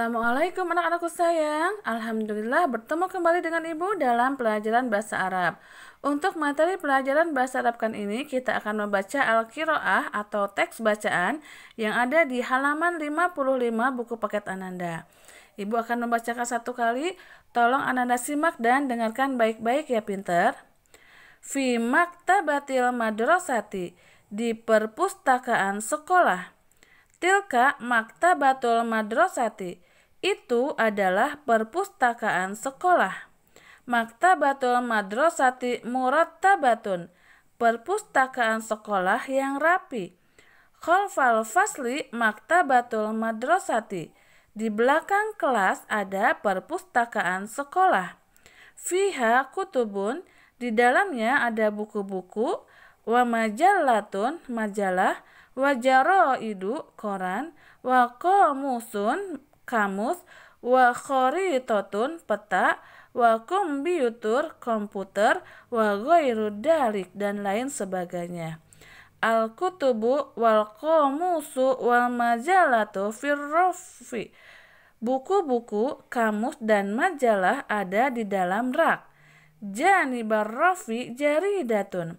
Assalamualaikum anak-anakku sayang. Alhamdulillah bertemu kembali dengan Ibu dalam pelajaran bahasa Arab. Untuk materi pelajaran bahasa Arab kan ini kita akan membaca al qiroah atau teks bacaan yang ada di halaman 55 buku paket Ananda. Ibu akan membacakan satu kali. Tolong Ananda simak dan dengarkan baik-baik ya pinter. Fi maktabatil madrasati di perpustakaan sekolah. Tilka maktabatul madrasati itu adalah perpustakaan sekolah. Maktabatul Madrasati Murattabatun, perpustakaan sekolah yang rapi. Khalfal Fasli Maktabatul Madrasati, di belakang kelas ada perpustakaan sekolah. Fiha kutubun, di dalamnya ada buku-buku, wa majallatun majalah, wajaro idu, koran, wa komusun kamus, wa totun peta, wa komputer komputer, wa ghairu dalik dan lain sebagainya. Al-kutubu wal komusu wal majalatu firrofi. Buku-buku, kamus dan majalah ada di dalam rak. Janibar jari datun.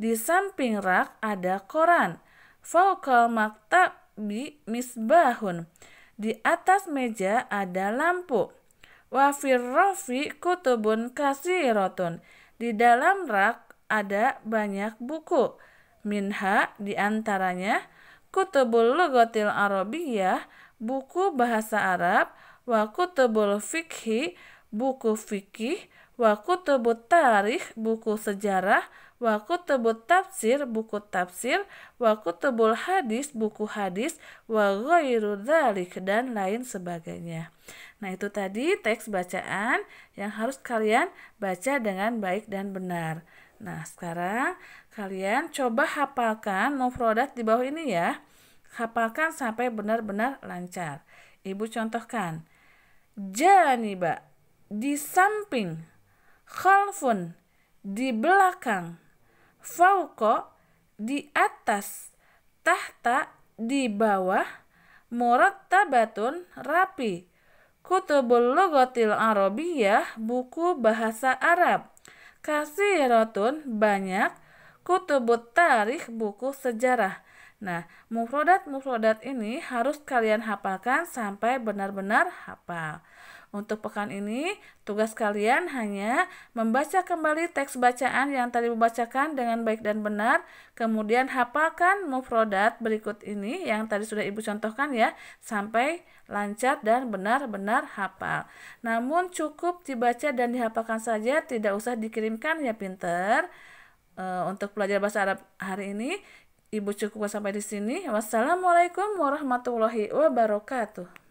Di samping rak ada koran. Fokal maktabi misbahun di atas meja ada lampu. Wafir rofi kutubun kasirotun. Di dalam rak ada banyak buku. Minha di antaranya kutubul Logotil arabiyah, buku bahasa Arab, wa kutubul fikhi, buku fikih, Waku tebut tarikh buku sejarah, waku tebut tafsir buku tafsir, waku kutubul hadis buku hadis, wa ghairu dzalik dan lain sebagainya. Nah, itu tadi teks bacaan yang harus kalian baca dengan baik dan benar. Nah, sekarang kalian coba hafalkan mufrodat di bawah ini ya. Hafalkan sampai benar-benar lancar. Ibu contohkan. Janiba di samping khalfun di belakang fauko di atas tahta di bawah murattabatun rapi kutubul logotil arabiyah buku bahasa Arab Kasih rotun banyak kutubut tarikh buku sejarah Nah, mufrodat-mufrodat ini harus kalian hafalkan sampai benar-benar hafal. Untuk pekan ini, tugas kalian hanya membaca kembali teks bacaan yang tadi dibacakan dengan baik dan benar, kemudian hafalkan mufrodat berikut ini yang tadi sudah Ibu contohkan ya, sampai lancar dan benar-benar hafal. Namun cukup dibaca dan dihafalkan saja, tidak usah dikirimkan ya pinter. Eh, untuk pelajar bahasa Arab hari ini, Ibu cukup sampai di sini. Wassalamualaikum warahmatullahi wabarakatuh.